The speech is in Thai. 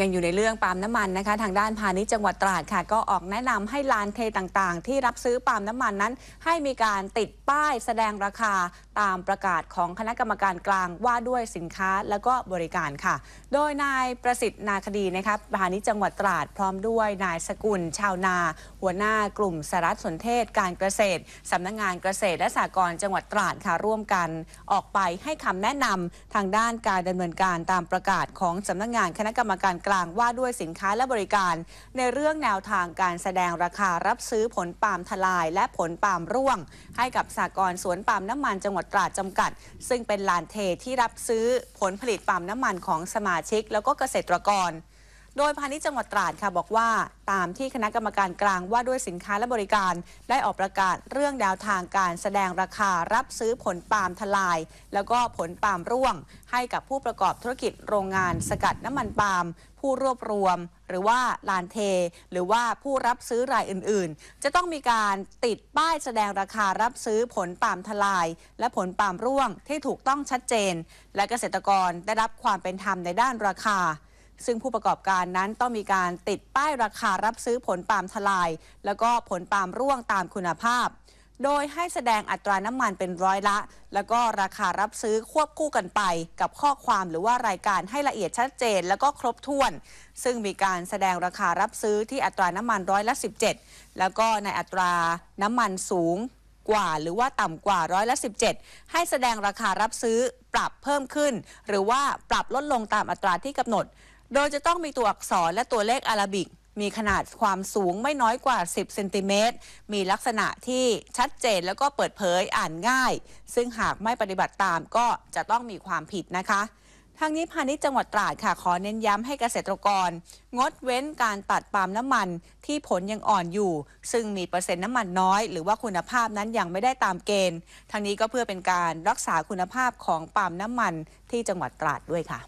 ยังอยู่ในเรื่องปาล์มน้ำมันนะคะทางด้านพาณิชย์จังหวัดตราดค่ะก็ออกแนะนำให้ลานเทต่างๆ ที่รับซื้อปาล์มน้ำมันนั้นให้มีการติดป้ายแสดงราคาตามประกาศของคณะกรรมการกลางว่าด้วยสินค้าและก็บริการค่ะ โดยนายประสิทธิ์นาคดีนะคะพาณิชย์จังหวัดตราด พร้อมด้วยนายสกุล ชาวนา หัวหน้ากลุ่มสารสนเทศการเกษตรสำนักงงานเกษตรและสหกรณ์จังหวัดตราดค่ะร่วมกันออกไปให้คำแนะนำทางด้านการดำเนินการตามประกาศของสำนักงงานคณะกรรมการกลางว่าด้วยสินค้าและบริการ ในเรื่องแนวทางการแสดงราคารับซื้อผลปาล์มทลายและผลปาล์มร่วง ให้กับสากลสวนปาล์มน้ำมันจังหวัดตราดจำกัด ซึ่งเป็นลานเทที่รับซื้อผลผลิตปาล์มน้ำมันของสมาชิกแล้วก็เกษตรกรโดยพาณิชย์จังหวัดตราดค่ะบอกว่า ตามที่คณะกรรมการกลางว่าด้วยสินค้าและบริการได้ออกประกาศเรื่องแนวทางการแสดงราคารับซื้อผลปาล์มทลาย แล้วก็ผลปาล์มร่วง ให้กับผู้ประกอบธุรกิจโรงงานสกัดน้ำมันปาล์มผู้รวบรวม หรือว่าลานเท หรือว่าผู้รับซื้อรายอื่น ๆ จะต้องมีการติดป้ายแสดงราคารับซื้อผลปาล์มทลาย และผลปาล์มร่วงที่ถูกต้องชัดเจน และเกษตรกรได้รับความเป็นธรรมในด้านราคาซึ่งผู้ประกอบการนั้นต้องมีการติดป้ายราคารับซื้อผลปาล์มทลาย แล้วก็ผลปาล์มร่วงตามคุณภาพ โดยให้แสดงอัตราน้ำมันเป็นร้อยละ แล้วก็ราคารับซื้อควบคู่กันไปกับข้อความหรือว่ารายการให้ละเอียดชัดเจนแล้วก็ครบถ้วน ซึ่งมีการแสดงราคารับซื้อที่อัตราน้ำมันร้อยละ 17 แล้วก็ในอัตราน้ำมันสูงกว่า หรือว่าต่ำกว่าร้อยละ 17 ให้แสดงราคารับซื้อปรับเพิ่มขึ้น หรือว่าปรับลดลงตามอัตราที่กำหนดโดยจะต้องมีตัวอักษรและตัวเลขอารบิก มีขนาดความสูงไม่น้อยกว่า 10 เซนติเมตร มีลักษณะที่ชัดเจนแล้วก็เปิดเผยอ่านง่าย ซึ่งหากไม่ปฏิบัติตามก็จะต้องมีความผิดนะคะ ทางนี้พาณิชย์จังหวัดตราดค่ะ ขอเน้นย้ำให้เกษตรกร งดเว้นการตัดปาล์มน้ำมันที่ผลยังอ่อนอยู่ ซึ่งมีเปอร์เซ็นต์น้ำมันน้อย หรือว่าคุณภาพนั้นยังไม่ได้ตามเกณฑ์ทางนี้ก็เพื่อเป็นการรักษาคุณภาพของปาล์มน้ำมันที่จังหวัดตราดด้วยค่ะ